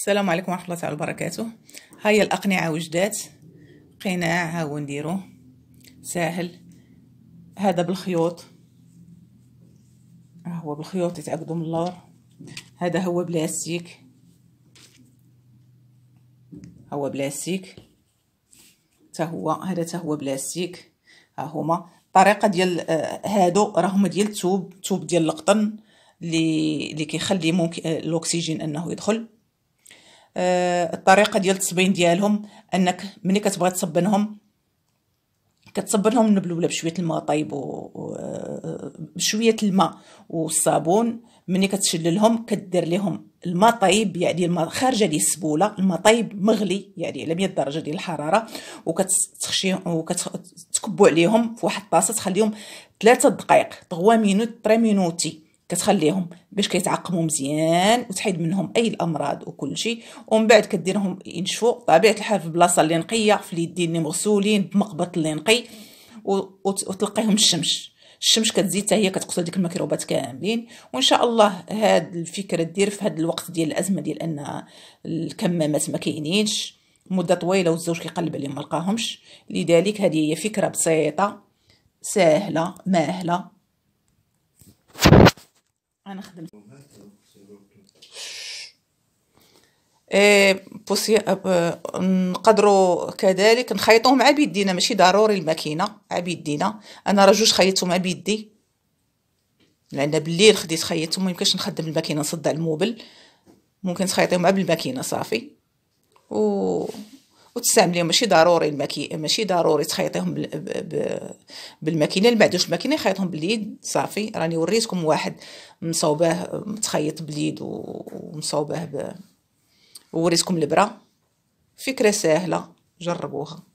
السلام عليكم ورحمه الله تعالى وبركاته هيا الاقنعه وجدات قناع ها هو ساهل هذا بالخيوط ها آه، هو بالخيوط يتعقدوا من اللور هذا هو بلاستيك هو بلاستيك تا هو هذا تا هو بلاستيك ها هما الطريقه ديال آه، هادو راهم ديال الثوب الثوب ديال القطن اللي اللي كيخلي ممكن آه، الاكسجين انه يدخل آه، الطريقه ديال التصبين ديالهم انك ملي كتبغي تصبنهم كتصبنهم من بلوله بشويه الماء طايب وشويه آه، الماء والصابون ملي كتشللهم كدير لهم الماء طايب يعني الماء خارجه لي السبوله الماء طايب مغلي يعني على 100 درجه ديال الحراره وكتخشيهم وكتكبوا عليهم في واحد الطاسه تخليهم 3 دقائق 3 مينوت 3 مينوتي كتخليهم باش كيتعقموا مزيان وتحيد منهم اي الامراض وكل شيء ومن بعد كديرهم ينشفوا طبيعه الحال في بلاصه اللي نقيه في اليدين اللي مغسولين بمقبط اللي نقي وتلقيهم الشمس الشمس كتزيد حتى هي كتقتل ديك الميكروبات كاملين وان شاء الله هاد الفكره دير في هاد الوقت ديال الازمه ديال ان الكمامات ما كاينينش مده طويله والزوج كيقلب عليهم ما لقاهمش لذلك هذه هي فكره بسيطه سهله ماهله انا خدمت إيه، بوسي نقدروا كذلك نخيطوه مع بيدينا ماشي ضروري الماكينه مع بيدينا انا راه جوج خيطتو مع بيدي لان بالليل خديت خيطتو ما يمكنش نخدم الماكينه نصدع الموبل ممكن تخيطيهم مع بالماكينه صافي و وتستعمليهم ماشي ضروري الماكي ماشي ضروري تخيطيهم ب... ب... بالماكينه اللي ما عندوش الماكينه يخيطهم باليد صافي راني وريتكم واحد مصوباه متخيط باليد ومصوباه ب... وريتكم البرا فكره سهله جربوها